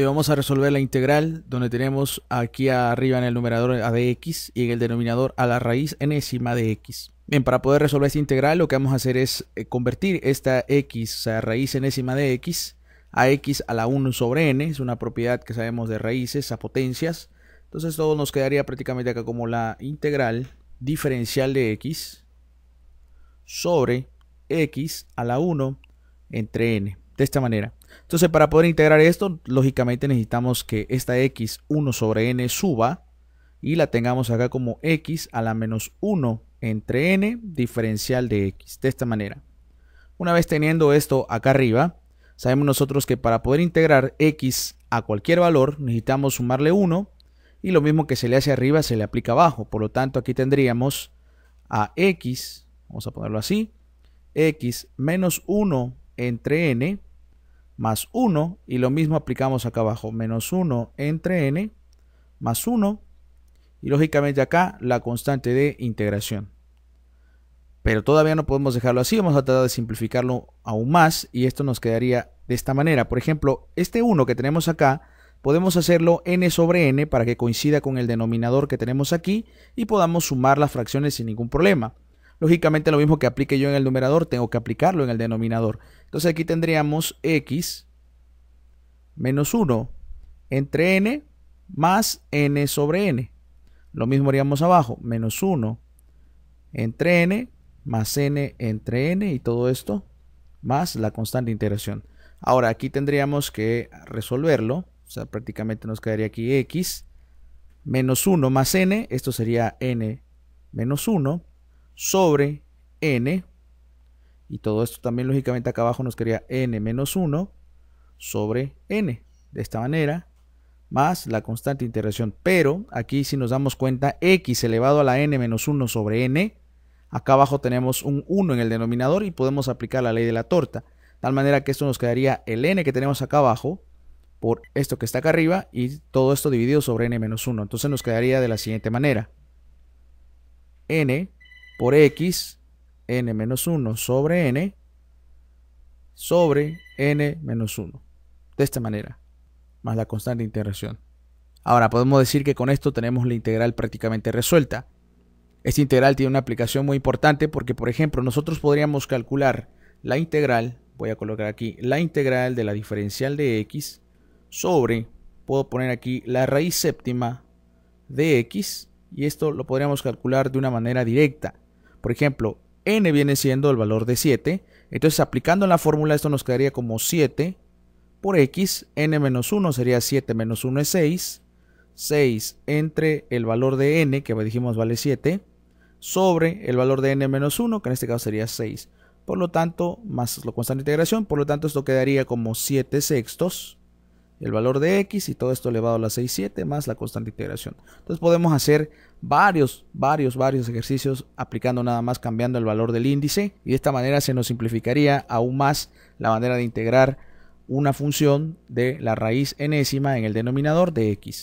vamos a resolver la integral donde tenemos aquí arriba en el numerador a de x y en el denominador a la raíz enésima de x. Bien, para poder resolver esta integral lo que vamos a hacer es eh, convertir esta x, o sea, raíz enésima de x, a x a la 1 sobre n, es una propiedad que sabemos de raíces a potencias. Entonces todo nos quedaría prácticamente acá como la integral diferencial de x sobre x a la 1 entre n, de esta manera. Entonces, para poder integrar esto, lógicamente necesitamos que esta x 1 sobre n suba y la tengamos acá como x a la menos 1 entre n diferencial de x, de esta manera. Una vez teniendo esto acá arriba, sabemos nosotros que para poder integrar x a cualquier valor necesitamos sumarle 1 y lo mismo que se le hace arriba se le aplica abajo. Por lo tanto, aquí tendríamos a x, vamos a ponerlo así, x menos 1 entre n más 1 y lo mismo aplicamos acá abajo, menos 1 entre n más 1 y lógicamente acá la constante de integración. Pero todavía no podemos dejarlo así, vamos a tratar de simplificarlo aún más y esto nos quedaría de esta manera. Por ejemplo, este 1 que tenemos acá podemos hacerlo n sobre n para que coincida con el denominador que tenemos aquí y podamos sumar las fracciones sin ningún problema. Lógicamente lo mismo que aplique yo en el numerador, tengo que aplicarlo en el denominador. Entonces aquí tendríamos x menos 1 entre n más n sobre n. Lo mismo haríamos abajo, menos 1 entre n más n entre n y todo esto más la constante de integración. Ahora aquí tendríamos que resolverlo, o sea, prácticamente nos quedaría aquí x menos 1 más n, esto sería n menos 1 sobre n, y todo esto también lógicamente acá abajo nos quedaría n menos 1 sobre n, de esta manera, más la constante de integración. Pero aquí si nos damos cuenta, x elevado a la n menos 1 sobre n, acá abajo tenemos un 1 en el denominador y podemos aplicar la ley de la torta. Tal manera que esto nos quedaría el n que tenemos acá abajo por esto que está acá arriba y todo esto dividido sobre n menos 1. Entonces nos quedaría de la siguiente manera. n por x n menos 1 sobre n sobre n menos 1. De esta manera, más la constante de integración. Ahora, podemos decir que con esto tenemos la integral prácticamente resuelta. Esta integral tiene una aplicación muy importante porque, por ejemplo, nosotros podríamos calcular la integral, voy a colocar aquí, la integral de la diferencial de x sobre, puedo poner aquí la raíz séptima de x y esto lo podríamos calcular de una manera directa por ejemplo, n viene siendo el valor de 7. Entonces aplicando la fórmula esto nos quedaría como 7 por x. n menos 1 sería 7 menos 1 es 6. 6 entre el valor de n, que dijimos vale 7, sobre el valor de n menos 1, que en este caso sería 6. Por lo tanto, más lo constante de integración, por lo tanto esto quedaría como 7 sextos el valor de x y todo esto elevado a la 6, 7 más la constante integración. Entonces podemos hacer varios, varios, varios ejercicios aplicando nada más cambiando el valor del índice y de esta manera se nos simplificaría aún más la manera de integrar una función de la raíz enésima en el denominador de x.